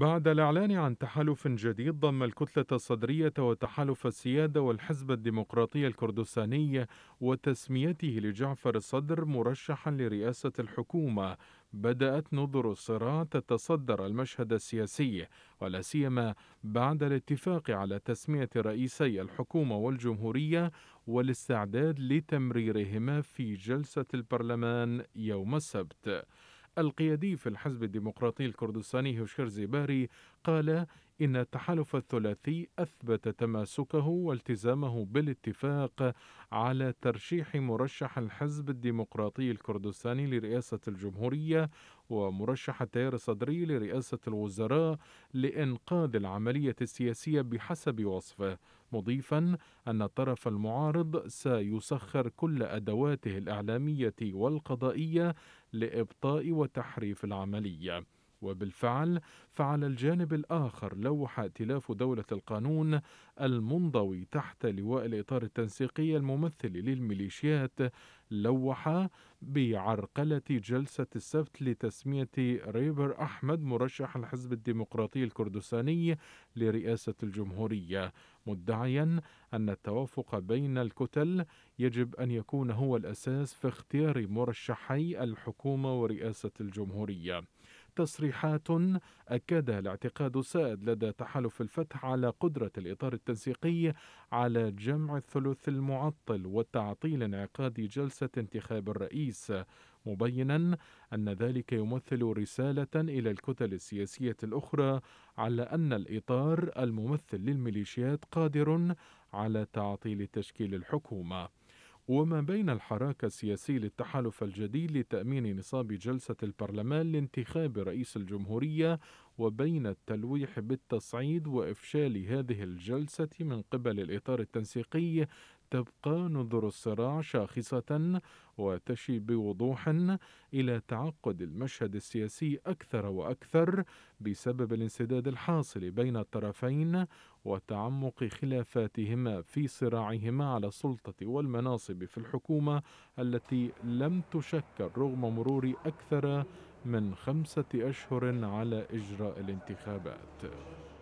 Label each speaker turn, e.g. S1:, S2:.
S1: بعد الإعلان عن تحالف جديد ضم الكتلة الصدرية وتحالف السيادة والحزب الديمقراطي الكردستاني وتسميته لجعفر الصدر مرشحا لرئاسة الحكومة بدأت نظر الصراع تتصدر المشهد السياسي ولا سيما بعد الاتفاق على تسمية رئيسي الحكومة والجمهورية والاستعداد لتمريرهما في جلسة البرلمان يوم السبت. القيادي في الحزب الديمقراطي الكردستاني هشير زيباري قال إن التحالف الثلاثي أثبت تماسكه والتزامه بالاتفاق على ترشيح مرشح الحزب الديمقراطي الكردستاني لرئاسة الجمهورية ومرشح التيار الصدري لرئاسة الوزراء لإنقاذ العملية السياسية بحسب وصفه مضيفا أن الطرف المعارض سيسخر كل أدواته الإعلامية والقضائية لإبطاء وتحريف العملية وبالفعل فعلى الجانب الآخر لوح ائتلاف دولة القانون المنضوي تحت لواء الإطار التنسيقي الممثل للميليشيات لوح بعرقلة جلسة السبت لتسمية ريبر أحمد مرشح الحزب الديمقراطي الكردستاني لرئاسة الجمهورية مدعيا أن التوافق بين الكتل يجب أن يكون هو الأساس في اختيار مرشحي الحكومة ورئاسة الجمهورية تصريحات أكد الاعتقاد السائد لدى تحالف الفتح على قدرة الإطار التنسيقي على جمع الثلث المعطل وتعطيل انعقاد جلسة انتخاب الرئيس مبينا أن ذلك يمثل رسالة إلى الكتل السياسية الأخرى على أن الإطار الممثل للميليشيات قادر على تعطيل تشكيل الحكومة وما بين الحراك السياسي للتحالف الجديد لتأمين نصاب جلسة البرلمان لانتخاب رئيس الجمهورية وبين التلويح بالتصعيد وإفشال هذه الجلسة من قبل الإطار التنسيقي تبقى نظر الصراع شاخصة وتشي بوضوح إلى تعقد المشهد السياسي أكثر وأكثر بسبب الانسداد الحاصل بين الطرفين وتعمق خلافاتهما في صراعهما على السلطة والمناصب في الحكومة التي لم تشكل رغم مرور أكثر من خمسة أشهر على إجراء الانتخابات.